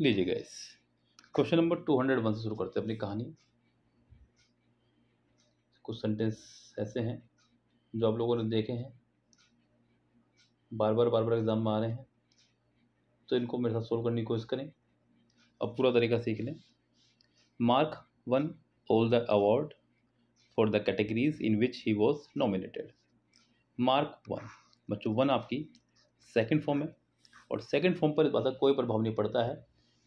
लीजिए guys question number two hundred one से शुरू करते हैं अपनी कहानी कुछ सेंटेंस ऐसे हैं जो आप लोगों ने देखे हैं बार बार बार बार एग्ज़ाम में आ रहे हैं तो इनको मेरे साथ सोल्व करने की कोशिश करें अब पूरा तरीका सीख लें mark one all the award for the categories in which he was nominated mark one बच्चों वन आपकी सेकेंड फॉर्म है और सेकेंड फॉर्म पर इस बात का कोई प्रभाव नहीं पड़ता है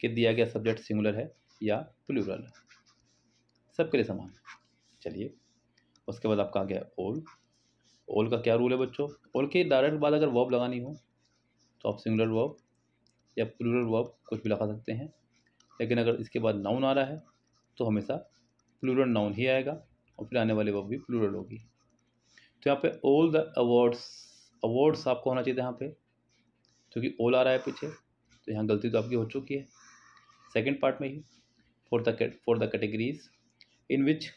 कि दिया गया सब्जेक्ट सिंगुलर है या प्लूरल है सबके लिए समान चलिए उसके बाद आपका आ गया ओल ओल का क्या रूल है बच्चों ओल के डायरेक्ट बाद अगर वॉब लगानी हो तो आप सिंगुलर वॉब या प्लूरल वॉब कुछ भी लगा सकते हैं लेकिन अगर इसके बाद नाउन आ रहा है तो हमेशा प्लूरल नाउन ही आएगा और फिर आने वाली वॉब भी प्लूरल होगी तो यहाँ पे ओल द अवार्ड्स अवार्ड्स आपको होना चाहिए यहाँ पे क्योंकि ओल आ रहा है पीछे तो यहाँ गलती तो आपकी हो चुकी है सेकेंड पार्ट में ही for the for the categories in which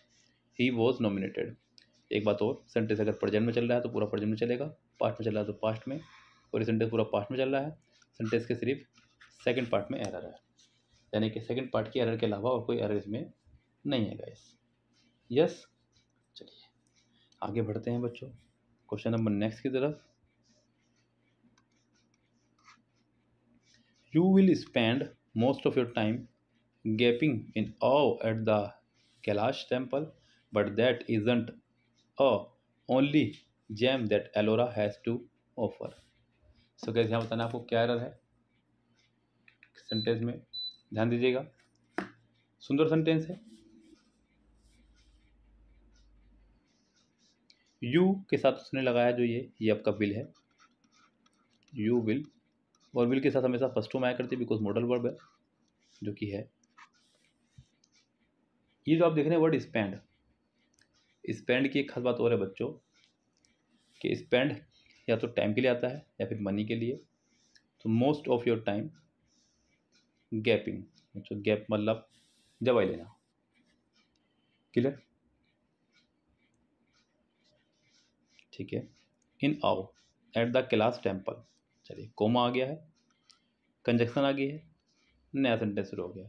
he was nominated एक बात और सेंटेंस अगर प्रजेंट में चल रहा है तो पूरा प्रजेंट में चलेगा पास्ट में चल रहा है तो पास्ट में और ये सेंटेंस पूरा पास्ट में चल रहा है सेंटेंस के सिर्फ सेकेंड पार्ट में एरर है यानी कि सेकेंड पार्ट की एरर के अलावा और कोई एरर इसमें नहीं है गाइस यस चलिए आगे बढ़ते हैं बच्चों क्वेश्चन नंबर नेक्स्ट की तरफ you will spend most of your time gaping in awe at the Kailash temple, but that isn't a only gem that Ellora has to offer. So guys yahan batana aapko kya error hai sentence mein dhyan dijiyega sundar sentence hai you के साथ उसने लगाया जो ये ये आपका bill है you will और विल के साथ हमेशा फर्स्ट फॉर्म आया करती है बिकॉज मॉडल वर्ब है जो कि है ये जो आप देख रहे हैं वर्ड स्पेंड स्पेंड की एक खास बात और है बच्चों कि स्पेंड या तो टाइम के लिए आता है या फिर मनी के लिए तो most of your time gapping बच्चों गैप मतलब दवाई लेना क्लियर ठीक है इन आओ एट द क्लास टेम्पल चलिए कोमा आ गया है कंजक्शन आ गई है नया सेंटेंस शुरू हो गया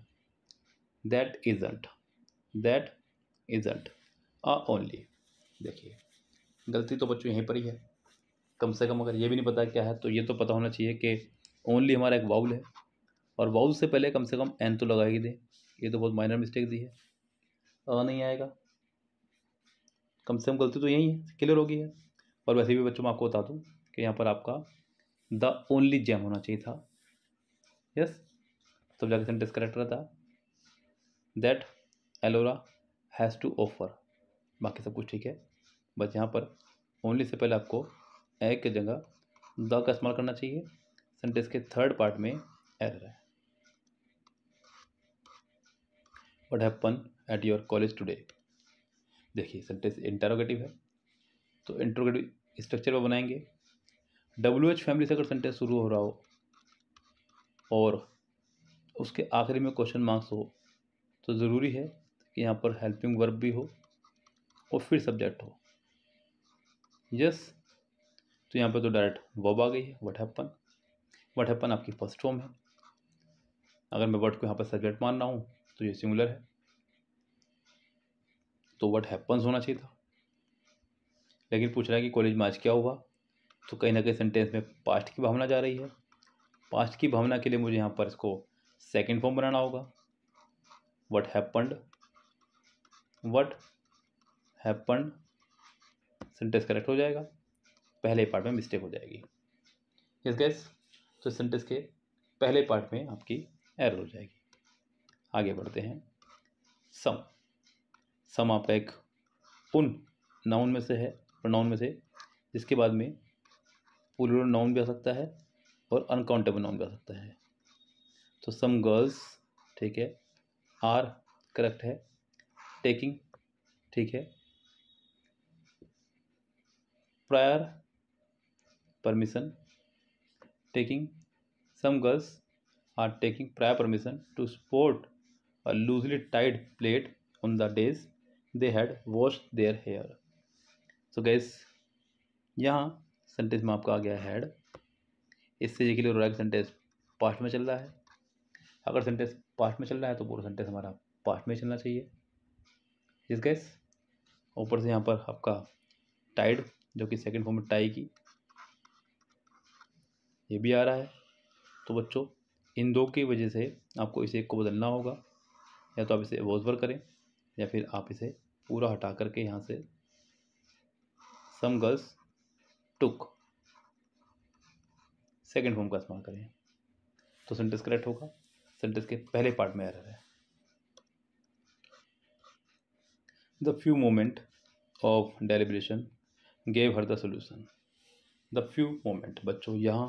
दैट इजंट दैट इजंट आ ओनली देखिए गलती तो बच्चों यहीं पर ही है कम से कम अगर ये भी नहीं पता क्या है तो ये तो पता होना चाहिए कि ओनली हमारा एक वाउल है और वाउल से पहले कम से कम एन तो लगा ही दें ये तो बहुत माइनर मिस्टेक दी है अ नहीं आएगा कम से कम गलती तो यही है क्लियर होगी है और वैसे भी बच्चों मैं आपको बता दूँ कि यहाँ पर आपका द ओनली जैम होना चाहिए था यस तब जाके सेंटेंस करेक्ट रहता that Ellora has to offer बाकी सब कुछ ठीक है बस यहाँ पर ओनली से पहले आपको ए की जगह द का इस्तेमाल करना चाहिए सेंटेंस के थर्ड पार्ट में एरर है what happen at your college today देखिए सेंटेंस इंटरोगेटिव है तो इंटरोगेटिव स्ट्रक्चर पर बनाएंगे डब्ल्यू एच फैमिली से अगर सेंटेंस शुरू हो रहा हो और उसके आखिरी में क्वेश्चन मार्क्स हो तो ज़रूरी है कि यहाँ पर हेल्पिंग वर्ब भी हो और फिर सब्जेक्ट हो यस तो यहाँ पे तो डायरेक्ट वर्ब आ गई है वट हैपन वट हैपन आपकी फर्स्ट फॉर्म है अगर मैं वर्ड को यहाँ पर सब्जेक्ट मान रहा हूँ तो ये सिमिलर है तो वट हैपन्स होना चाहिए था लेकिन पूछ रहा है कि कॉलेज में आज क्या हुआ तो कहीं ना कहीं सेंटेंस में पास्ट की भावना जा रही है पास्ट की भावना के लिए मुझे यहाँ पर इसको सेकेंड फॉर्म बनाना होगा what happened what happened sentence correct हो जाएगा पहले पार्ट में मिस्टेक हो जाएगी यस गैस तो सेंटेंस के पहले पार्ट में आपकी एरर हो जाएगी आगे बढ़ते हैं सम सम आपका एक उन नाउन में से है और नाउन में से जिसके बाद में प्लूरल नाउन भी आ सकता है और अनकाउंटेबल नाउन भी आ सकता है तो सम गर्ल्स ठीक है आर करेक्ट है टेकिंग ठीक है prior permission taking some girls are taking prior permission to sport a loosely tied plait on the days they had wash their hair so guys यहाँ सेंटेंस में आपका आ गया had इससे ये क्लियर हो रहा है कि सेंटेंस पास्ट में चल रहा है अगर सेंटेंस पास्ट में चल रहा है तो पूरा सेंटेंस हमारा पास्ट में चलना चाहिए इस गैस ऊपर से यहाँ पर आपका टाइड जो कि सेकंड फॉर्म में टाई की ये भी आ रहा है तो बच्चों इन दो की वजह से आपको इसे एक को बदलना होगा या तो आप इसे वोजवर करें या फिर आप इसे पूरा हटा करके यहाँ से some girls took second form का इस्तेमाल करें तो सेंटेंस करेक्ट होगा सेंटेंस के पहले पार्ट में एरर है the few moment of deliberation gave her the solution the few moment बच्चों यहाँ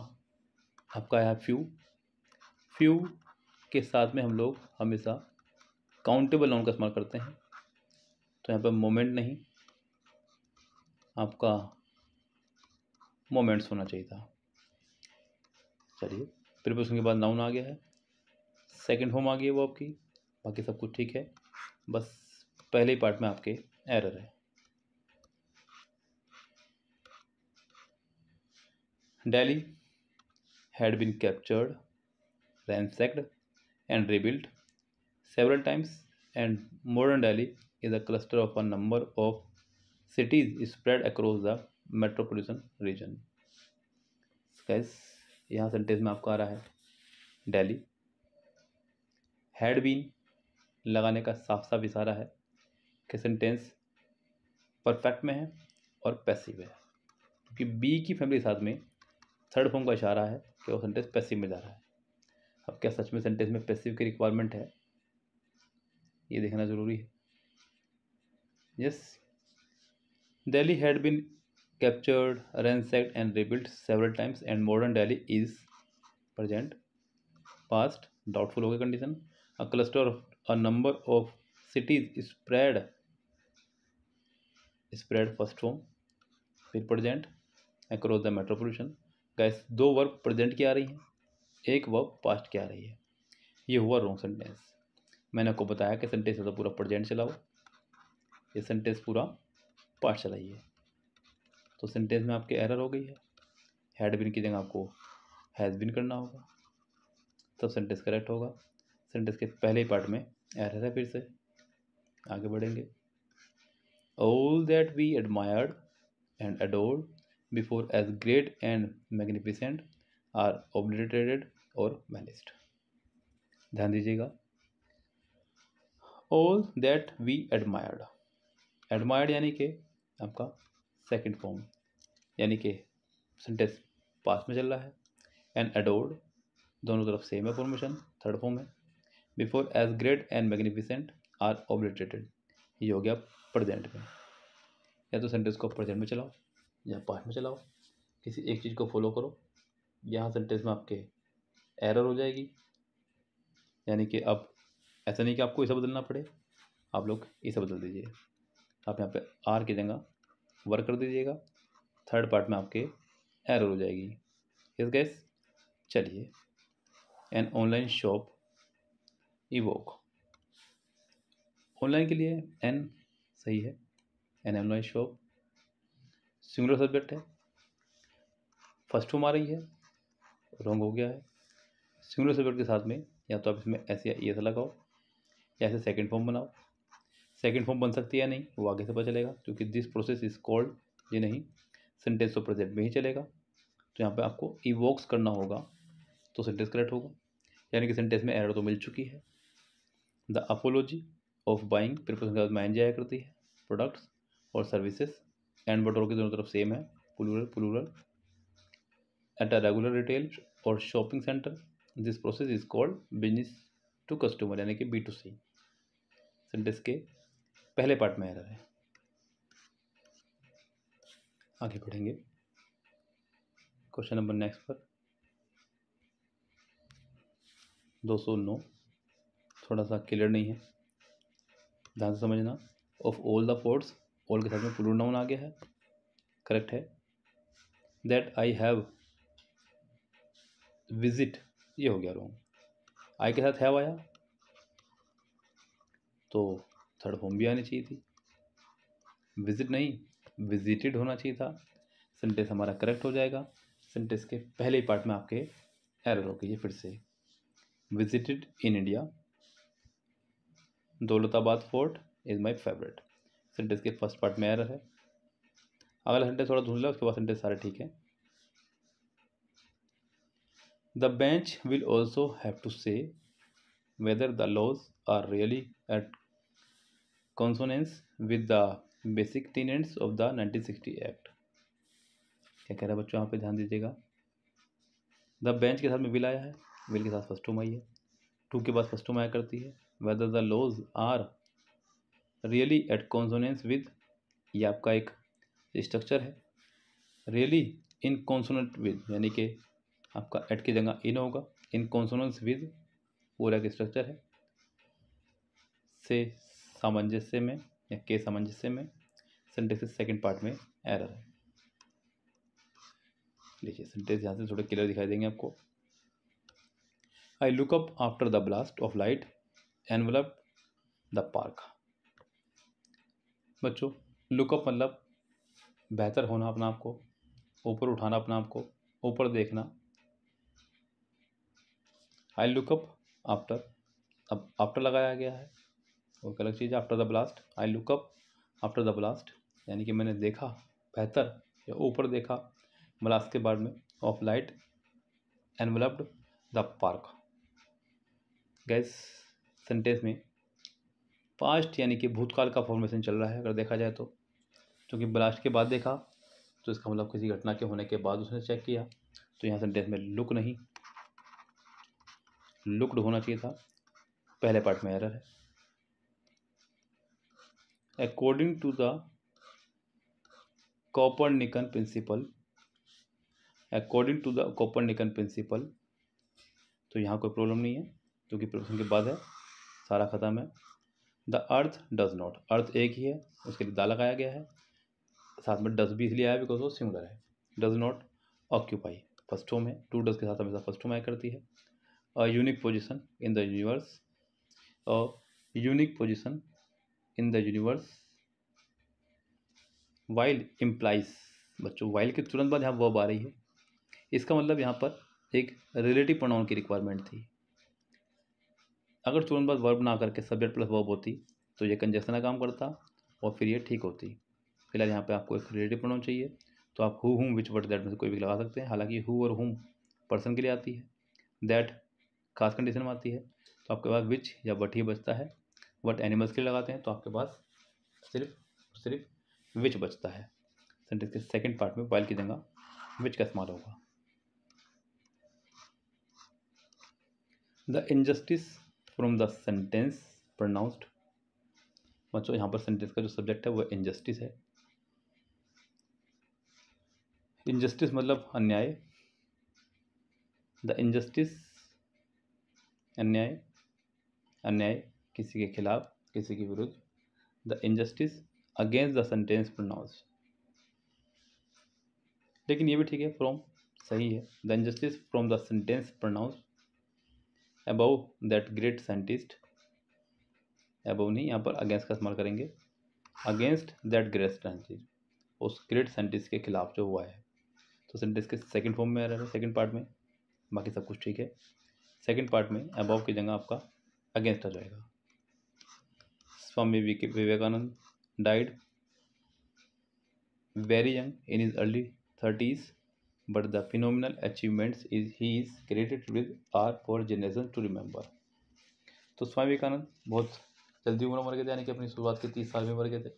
आपका है फ्यू फ्यू के साथ में हम लोग हमेशा काउंटेबल नाउन का इस्तेमाल करते हैं तो यहाँ पर मोमेंट नहीं आपका मोमेंट्स होना चाहिए था चलिए प्रिपोजिशन के बाद नाउन आ गया है सेकंड होम आ गई है वो आपकी बाकी सब कुछ ठीक है बस पहले पार्ट में आपके एरर है Delhi had been captured ransacked and rebuilt several times and modern Delhi is a cluster of a number of cities spread across the metropolitan region guys यहाँ सेंटेंस में आपको आ रहा है डेली हैड लगाने का साफ साफ इशारा है कि सेंटेंस परफेक्ट में है और पैसिव है क्योंकि बी की फैमिली साथ में थर्ड फॉर्म का इशारा है कि वो सेंटेंस पैसिव में जा रहा है अब क्या सच में सेंटेंस में पैसिव की रिक्वायरमेंट है ये देखना ज़रूरी है yes Delhi had been captured, ransacked and rebuilt several times and modern Delhi is present past doubtful okay condition a cluster of a number of cities spread spread first form फिर present across the metropolitan guys दो verb present की आ रही हैं एक verb past की आ रही है ये हुआ रॉन्ग सेंटेंस मैंने आपको बताया कि सेंटेंस तो पूरा प्रेजेंट चलाओ ये सेंटेंस पूरा पास्ट चलाइए तो सेंटेंस में आपके एरर हो गई है हैड बिन की जगह आपको हैज़ बिन करना होगा तब सेंटेंस करेक्ट होगा सेंटेंस के पहले पार्ट में एरर है फिर से आगे बढ़ेंगे all that we admired and adored before as great and magnificent are obliterated और मैनेस्ड ध्यान दीजिएगा all that we admired admired यानी कि आपका सेकेंड फॉर्म यानी कि सेंटेंस पास में चल रहा है एंड एडोर्ड दोनों तरफ सेम है फॉर्मेशन थर्ड फॉर्म है before as great and magnificent are obliterated ये हो गया प्रजेंट में या तो सेंटेंस को प्रजेंट में चलाओ या पास्ट में चलाओ किसी एक चीज़ को फॉलो करो यहाँ सेंटेंस में आपके एरर हो जाएगी यानी कि अब ऐसा नहीं कि आपको इसे बदलना पड़े आप लोग इसे बदल दीजिए आप यहाँ पे आर की जगह वर्क कर दीजिएगा थर्ड पार्ट में आपके एरर हो जाएगी यस गैस चलिए an online shop evoke online के लिए एन सही है an online shop singular subject है फर्स्ट होम आ रही है रॉन्ग हो गया है सिंगुलर सब्जेक्ट के साथ में या तो आप इसमें ऐसे या ऐसा लगाओ या ऐसे सेकेंड फॉर्म बनाओ सेकेंड फॉर्म बन सकती है या नहीं वो आगे से पता चलेगा क्योंकि दिस प्रोसेस इज कॉल्ड ये नहीं सेंटेंस तो प्रेजेंट में ही चलेगा तो यहाँ पे आपको इवोक्स करना होगा तो सेंटेंस करेक्ट होगा यानी कि सेंटेंस में एरर तो मिल चुकी है the apology of buying preposition के बाद माइन जाया करती है प्रोडक्ट्स और सर्विसेज एंड बटोर की दोनों तरफ सेम है plural plural at a regular retail और shopping centre this process is called business to customer यानी कि बी टू सी सेंटेंस के पहले पार्ट में एरर है आगे बढ़ेंगे क्वेश्चन नंबर नेक्स्ट पर दो सौ नौ थोड़ा सा क्लियर नहीं है ध्यान से समझना of all the forts all के साथ में प्लूर नाउन आ गया है करेक्ट है दैट आई हैव विजिट ये हो गया रॉन्ग आई के साथ हैव आया तो थर्ड फॉर्म भी आनी चाहिए थी विजिट नहीं विजिटेड होना चाहिए था सेंटेंस हमारा करेक्ट हो जाएगा सेंटेंस के पहले पार्ट में आपके एरर हो गई फिर से visited in India Daulatabad fort is my favourite sentence के फर्स्ट पार्ट में एरर है अगला सेंटेंस थोड़ा ढूंढ लिया उसके बाद सेंटेंस सारे ठीक है the bench will also have to say whether the laws are really at consonance with the basic tenants of the nineteen sixty act क्या कह रहा है बच्चों यहाँ पे ध्यान दीजिएगा द बेंच के साथ में बिल आया है बिल के साथ फर्स्ट टर्म आई है टू के बाद फर्स्ट टर्म आया करती है whether the laws are really at consonance with ये आपका एक स्ट्रक्चर है रियली इन कॉन्सोनेंट विद यानी कि आपका एट की जगह इन होगा इन कॉन्सोनेंस विद पूरा एक स्ट्रक्चर है से सामंजस्य में या के सामंजस्य में सेंटेंस के सेकंड पार्ट में एरर है देखिए सेंटेंस यहाँ से थोड़े क्लियर दिखाई देंगे आपको I look up after the blast of light envelop the park बच्चों लुकअप मतलब बेहतर होना अपना आपको ऊपर उठाना अपना आपको ऊपर देखना आई लुकअप आफ्टर अब आफ्टर लगाया गया है वो अलग चीज़ है after the blast I look up after the blast यानी कि मैंने देखा बेहतर या ऊपर देखा ब्लास्ट के बाद में of light enveloped the park guys sentence में पास्ट यानी कि भूतकाल का फॉर्मेशन चल रहा है अगर देखा जाए तो क्योंकि ब्लास्ट के बाद देखा तो इसका मतलब किसी घटना के होने के बाद उसने चेक किया तो यहाँ सेंटेंस में लुक नहीं लुकड होना चाहिए था पहले पार्ट में एरर है according to the copernican principle according to the निकन प्रिंसिपल तो यहाँ कोई प्रॉब्लम नहीं है क्योंकि प्रोफेशन के बाद है सारा ख़त्म है the earth does not earth एक ही है उसके लिए दा लगाया गया है साथ में डज भी इसलिए आया बिकॉज वो सिमिलर है डज नॉट ऑक्यूपाई फर्स्ट होम है टू डज के साथ हमेशा फर्स्ट होम आया करती है unique position in the universe unique position in the universe while implies बच्चों वाइल के तुरंत बाद यहाँ वर्ब आ रही है इसका मतलब यहाँ पर एक रिलेटिव प्रोनाउन की रिक्वायरमेंट थी अगर तुरंत बाद वर्ब ना करके सब्जेक्ट प्लस वर्ब होती तो ये कंजेशन का काम करता और फिर ये ठीक होती फिलहाल यहाँ पे आपको एक रिलेटिव प्रोनाउन चाहिए तो आप हु हुम विच वर्ड दैट में से कोई भी लगा सकते हैं हालांकि हु और हुम पर्सन के लिए आती है दैट खास कंडीशन में आती है तो आपके पास विच या वट ही बचता है वर्ड एनिमल्स के लिए लगाते हैं तो आपके पास सिर्फ सिर्फ विच बचता है सेंटेंस के सेकेंड पार्ट में वाइल की जगह विच का इस्तेमाल होगा the injustice from the sentence pronounced बच्चों यहाँ पर सेंटेंस का जो सब्जेक्ट है वह इनजस्टिस है इनजस्टिस मतलब अन्याय द इनजस्टिस अन्याय अन्याय किसी के खिलाफ किसी के विरुद्ध the injustice against the sentence pronounce लेकिन ये भी ठीक है फ्रॉम सही है the injustice from the sentence pronounce above that great scientist above नहीं यहाँ पर अगेंस्ट का इस्तेमाल करेंगे अगेंस्ट दैट ग्रेट साइंटिस्ट उस ग्रेट साइंटिस्ट के खिलाफ जो हुआ है तो सेंटेंस के सेकेंड फॉर्म में आ रहा है सेकेंड पार्ट में बाकी सब कुछ ठीक है सेकेंड पार्ट में अबव की जगह आपका अगेंस्ट आ जाएगा Swami Vivekananda died very young in is early thirties but the final achievement is he is created with our for generation to remember तो स्वामी विवेकानंद बहुत जल्दी उम्र मर गए थे यानी कि अपनी शुरुआत के तीस साल में मर गए थे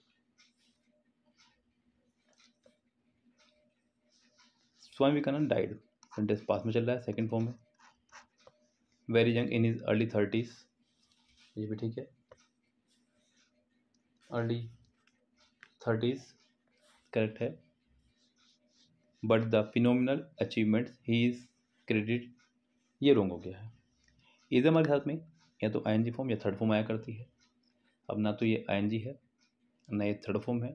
Swami Vivekananda died sentence past में चल रहा है सेकेंड फॉर्म में very young in is early thirties ये भी ठीक है अर्ली थर्टीज़ करेक्ट है but the phenomenal achievements he is credit ये रोंग हो गया है इज हमारे साथ में या तो आई फॉर्म या थर्ड फॉर्म आया करती है अब ना तो ये आई है ना ये थर्ड फॉर्म है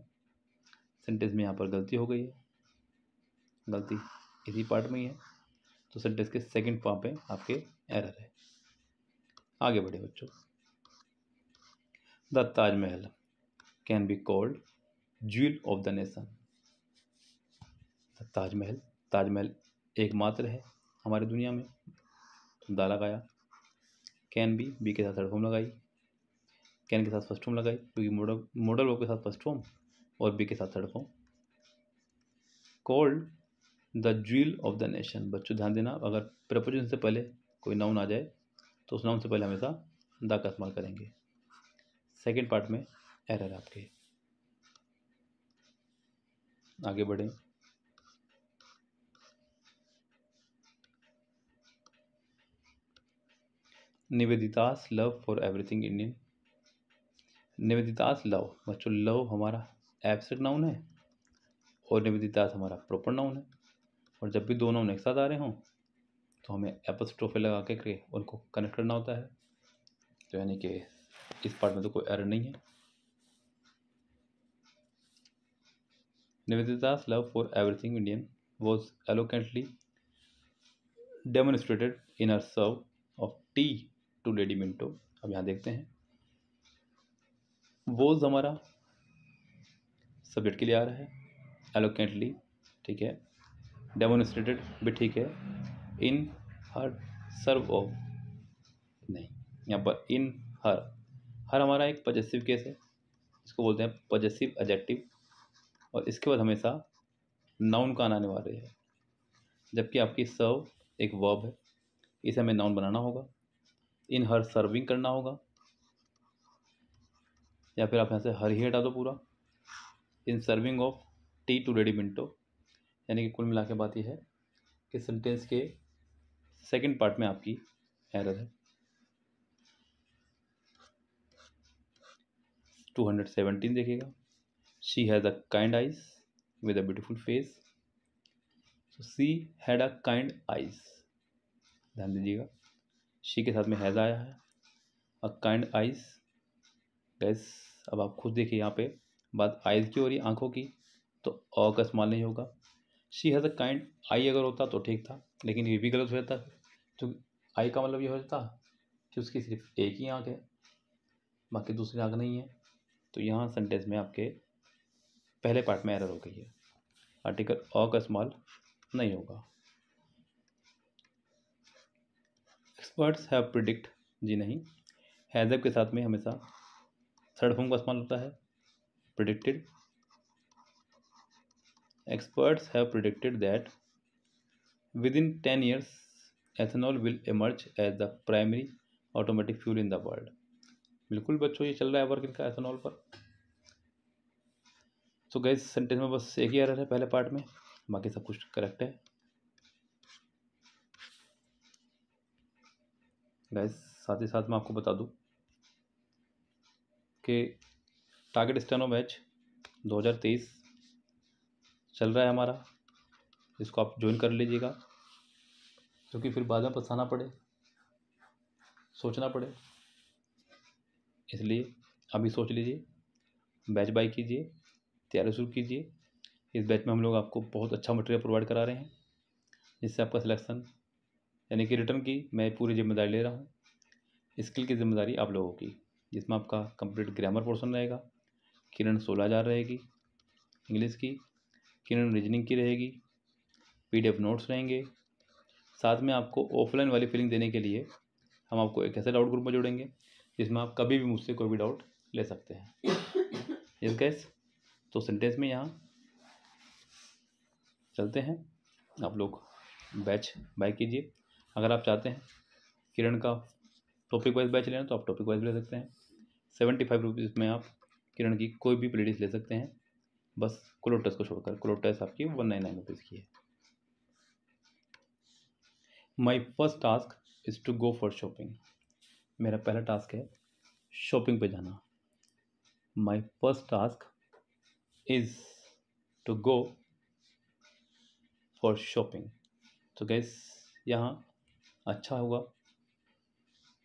सेंटेंस में यहाँ पर गलती हो गई है गलती इसी पार्ट में ही है तो सेंटेंस के सेकंड फॉर्म पे आपके एरर है आगे बढ़े बच्चों the Taj Mahal can be called jewel of the nation Taj Mahal Taj Mahal एकमात्र है हमारे दुनिया में दा लगाया कैन बी बी के साथ थर्ड फॉर्म लगाई कैन के साथ फर्स्ट फॉर्म लगाई क्योंकि मॉडल मॉडल वर्ब के साथ फर्स्ट फॉर्म और बी के साथ third form called the jewel of the nation बच्चों ध्यान देना अगर प्रपोजन से पहले कोई नाउन आ जाए तो उस नाउन से पहले हमेशा द का इस्तेमाल करेंगे सेकेंड पार्ट में एरर आपके आगे बढ़ें Nivedita's love for everything Indian Nivedita's love बच्चों लव हमारा एब्सेट नाउन है और निवेदितास हमारा प्रॉपर नाउन है और जब भी दो नाउन एक साथ आ रहे हों तो हमें एपस्ट्रोफे लगा के उनको कनेक्ट करना होता है तो यानी कि इस पार्ट में तो कोई एरर नहीं है Nivedita's love for everything Indian was eloquently demonstrated in her serve of tea to Lady Minto. अब यहाँ देखते हैं वोज हमारा सब्जेक्ट के लिए आ रहा है एलोकेंटली ठीक है डेमोन्स्ट्रेटेड भी ठीक है इन हर सर्व ऑफ नहीं यहाँ पर इन हर हर हमारा एक पजेसिव केस है इसको बोलते हैं पजेसिव एजेक्टिव और इसके बाद हमेशा नाउन का आना अनिवार्य है जबकि आपकी सर्व एक वर्ब है इसे हमें नाउन बनाना होगा इन हर सर्विंग करना होगा या फिर आप यहाँ से हर ही हटा दो पूरा in serving of tea to ready minutes यानी कि कुल मिला के बात यह है कि सेंटेंस के सेकंड पार्ट में आपकी एरर है टू हंड्रेड सेवेंटीन देखिएगा she has a kind eyes with a beautiful face so she had a kind eyes ध्यान दीजिएगा शी के साथ में हैज आया है अ काइंड आइज गैस अब आप खुद देखिए यहाँ पे बात आइज की हो रही आँखों की तो अ का इस्तेमाल नहीं होगा she has a kind I अगर होता तो ठीक था लेकिन ये भी गलत हो जाता क्योंकि तो आई का मतलब ये हो जाता कि उसकी सिर्फ एक ही आँख है बाकी दूसरी आँख नहीं है तो यहाँ सेंटेंस में आपके पहले पार्ट में एरर हो गई है आर्टिकल अ का इस्तेमाल नहीं होगा एक्सपर्ट्स हैव प्रिडिक्ट जी नहीं हैजब के साथ में हमेशा थर्ड फॉर्म का इस्तेमाल होता है predicted experts have predicted that within ten years ethanol will emerge as the primary automatic fuel in the world बिल्कुल बच्चों ये चल रहा है वर्क इनका एथेनॉल पर सो गए सेंटेंस में बस एक ही एरर है पहले पार्ट में बाकी सब कुछ करेक्ट है गैस साथ ही साथ मैं आपको बता दूं कि टारगेट स्टेनो बैच 2023 चल रहा है हमारा इसको आप ज्वाइन कर लीजिएगा क्योंकि फिर बाद में पछताना पड़े सोचना पड़े इसलिए अभी सोच लीजिए बैच बाई कीजिए तैयारी शुरू कीजिए इस बैच में हम लोग आपको बहुत अच्छा मटेरियल प्रोवाइड करा रहे हैं जिससे आपका सिलेक्शन यानी कि रिटर्न की मैं पूरी जिम्मेदारी ले रहा हूँ स्किल की जिम्मेदारी आप लोगों की जिसमें आपका कंप्लीट ग्रामर पोर्सन रहेगा किरण सोलह हज़ार रहेगी इंग्लिश की किरण रीजनिंग की रहेगी पीडीएफ नोट्स रहेंगे साथ में आपको ऑफलाइन वाली फीलिंग देने के लिए हम आपको एक ऐसे डाउट ग्रुप में जोड़ेंगे जिसमें आप कभी भी मुझसे कोई भी डाउट ले सकते हैं यस गैस तो सेंटेंस में यहाँ चलते हैं आप लोग बैच बाय कीजिए अगर आप चाहते हैं किरण का टॉपिक वाइज बैच लेना तो आप टॉपिक वाइज ले सकते हैं सेवेंटी फाइव रुपीज़ में आप किरण की कोई भी प्लेडिस ले सकते हैं बस क्लोटस को छोड़कर क्लोटस आपकी वन नाइन नाइन रुपीज़ की है my first task is to go for shopping मेरा पहला टास्क है शॉपिंग पे जाना my first task is to go for shopping तो गैस यहाँ अच्छा होगा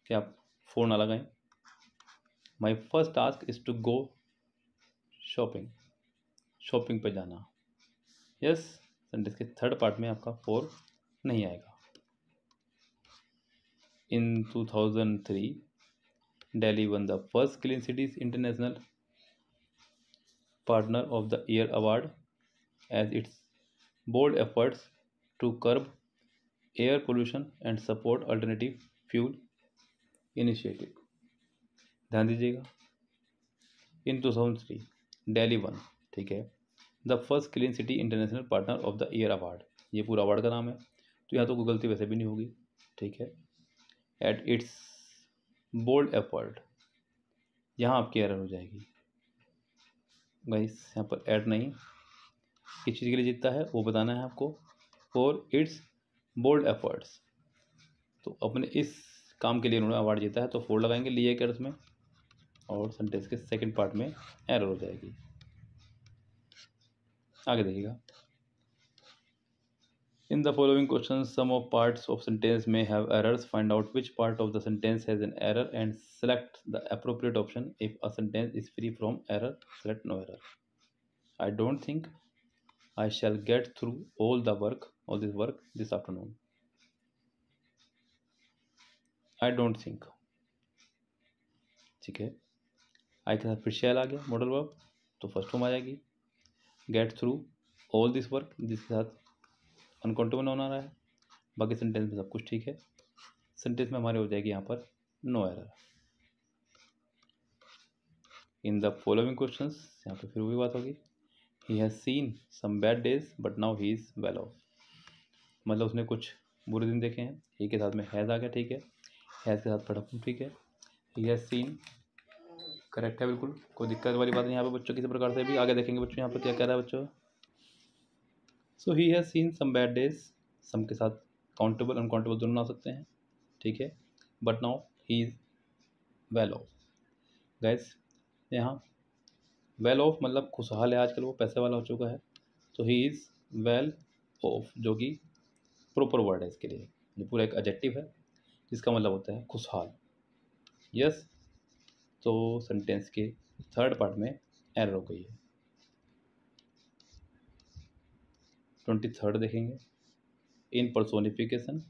कि आप फ़ोन ना लगाएं my first task is to go shopping shopping पे जाना यस yes, सेंटेंस के थर्ड पार्ट में आपका फोर नहीं आएगा in two thousand three Delhi won the first clean cities international Partner of the Year award as its bold efforts to curb air pollution and support alternative fuel initiative. ध्यान दीजिएगा in two thousand three Delhi won ठीक है the first clean city international partner of the year award ये पूरा award का नाम है तो यहाँ तो कोई गलती वैसे भी नहीं होगी ठीक है एट इट्स बोल्ड एफर्ट यहाँ आपकी एयर हो जाएगी गाइस यहाँ पर ऐड नहीं किस चीज़ के लिए जीतता है वो बताना है आपको और इट्स बोल्ड एफर्ट्स तो अपने इस काम के लिए उन्होंने अवार्ड जीता है तो फोर लगाएंगे लिए कर उसमें और सेंटेंस के सेकंड पार्ट में एरर हो जाएगी आगे देखिएगा In the following questions, some of parts of sentence may have errors. Find out which part of the sentence has an error and select the appropriate option. If a sentence is free from error, select no error. I don't think I shall get through all the work, all this work this afternoon. I don't ठीक है आई के साथ फिर shall आ गया modal first तो first get आ जाएगी this work. This is work साथ अनकाउंटेबल नॉन आ रहा है बाकी सेंटेंस में सब कुछ ठीक है सेंटेंस में हमारे हो जाएगी यहाँ पर no error in the following question यहाँ पे फिर वही बात होगी he has seen some bad days but now he is well off मतलब उसने कुछ बुरे दिन देखे हैं ही के साथ में हैज़ आ गया ठीक है हैज़ के साथ पढ़ा ठीक है ही हैज़ सीन करेक्ट है बिल्कुल कोई दिक्कत वाली बात नहीं यहाँ पे बच्चों किसी प्रकार से भी आगे देखेंगे बच्चों यहाँ पर क्या कह रहा है बच्चों so he has seen some bad days some के साथ काउंटेबल अनकाउंटेबल दोनों आ सकते हैं ठीक है but now he is well off guys यहाँ वेल ऑफ मतलब खुशहाल है आजकल वो पैसे वाला हो चुका है तो ही इज़ वेल ऑफ जो कि प्रॉपर वर्ड है इसके लिए जो पूरा एक एडजेक्टिव है जिसका मतलब होता है खुशहाल यस तो सेंटेंस के थर्ड पार्ट में एरर हो गई है ट्वेंटी थर्ड देखेंगे इन परसोनिफिकेशन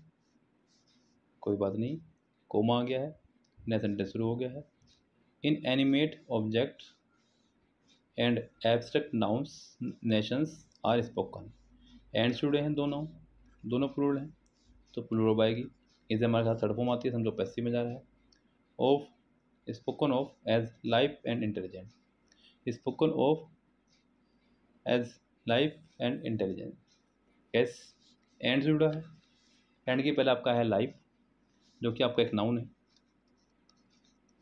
कोई बात नहीं कोमा आ गया है नया सेंटेंस शुरू हो गया है inanimate object and abstract nouns nations are spoken and जुड़े हैं दोनों दोनों प्लूरल हैं तो प्लूरल आएगी इसे हमारे साथ सड़कों में आती है समझो पैसे में जा रहा है of spoken of as life and intelligent spoken of as life and intelligent as and से जुड़ा है एंड के पहले आपका है लाइफ जो कि आपका एक नाउन है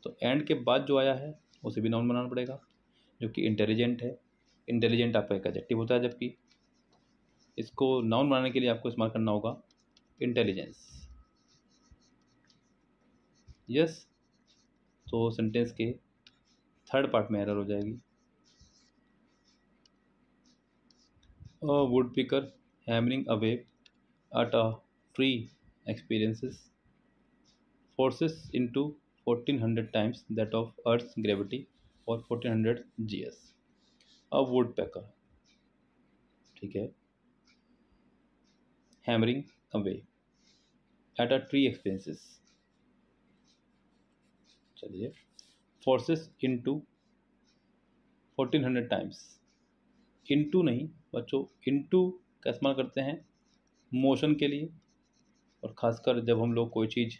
तो एंड के बाद जो आया है उसे भी नाउन बनाना पड़ेगा जो कि इंटेलिजेंट है इंटेलिजेंट आपका एक एडजेक्टिव होता है जबकि इसको नाउन बनाने के लिए आपको इस्तेमाल करना होगा इंटेलिजेंस यस तो सेंटेंस के थर्ड पार्ट में एरर हो जाएगी woodpecker hammering away at a tree experiences forces into 1400 times that of Earth's gravity or 1400 GS. A woodpecker, ठीक है hammering away at a tree experiences. चलिए forces into 1400 times. into नहीं बच्चों into का इस्तेमाल करते हैं मोशन के लिए और ख़ासकर जब हम लोग कोई चीज़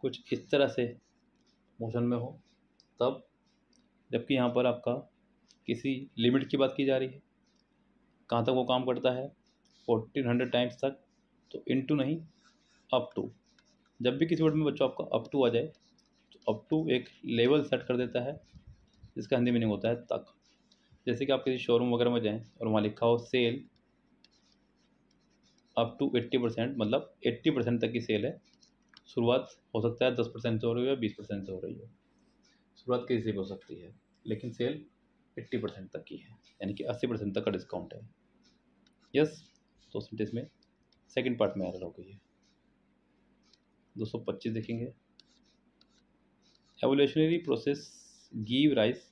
कुछ इस तरह से मोशन में हो तब जबकि यहाँ पर आपका किसी लिमिट की बात की जा रही है कहाँ तक वो काम करता है फोर्टीन हंड्रेड टाइम्स तक तो इन टू नहीं अप टू जब भी किसी वर्ड में बच्चों आपका अप टू आ जाए तो अप टू एक लेवल सेट कर देता है जिसका हिंदी मीनिंग होता है तक जैसे कि आप किसी शोरूम वगैरह में जाएँ और वहाँ लिखा हो sale up to eighty percent मतलब एट्टी परसेंट तक की सेल है शुरुआत हो सकता है दस परसेंट से हो रही है बीस परसेंट से हो रही है शुरुआत किसी से भी हो सकती है लेकिन सेल एट्टी परसेंट तक की है यानी कि अस्सी परसेंट तक का डिस्काउंट है यस तो सेंटेंस में सेकेंड पार्ट में एरर हो गई है दो सौ पच्चीस देखेंगे evolutionary process give rise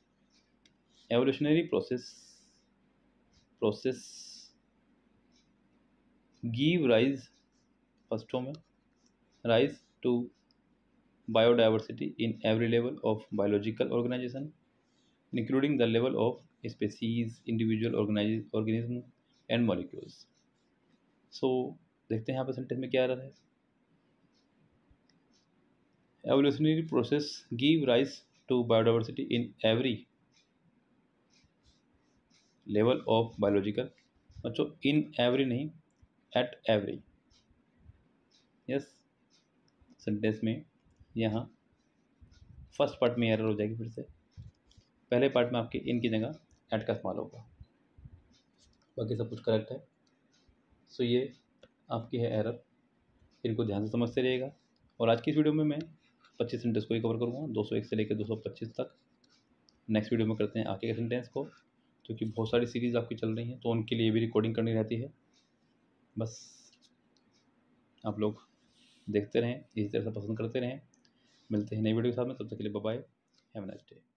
evolutionary process process give rise फर्स्टों में rise to biodiversity in every level of biological organization including the level of species individual organism and molecules so देखते हैं यहाँ पर सेंटेंस में क्या आ रहा है evolutionary process give rise to biodiversity in every level of biological बच्चों इन एवरी नहीं एट एवरी यस सेंटेंस में यहाँ फर्स्ट पार्ट में एरर हो जाएगी फिर से पहले पार्ट में आपके इन की जगह एट का इस्तेमाल होगा बाकी सब कुछ करेक्ट है सो ये आपकी है एरर इनको ध्यान से समझते रहिएगा और आज की इस वीडियो में मैं पच्चीस सेंटेंस को ही कवर करूँगा दो सौ एक से लेकर दो सौ पच्चीस तक नेक्स्ट वीडियो में करते हैं आगे के सेंटेंस को क्योंकि बहुत सारी सीरीज़ आपकी चल रही हैं तो उनके लिए भी रिकॉर्डिंग करनी रहती है बस आप लोग देखते रहें इसी तरह से पसंद करते रहें मिलते हैं नई वीडियो के साथ में तब तक के लिए बाय हैव नाइस डे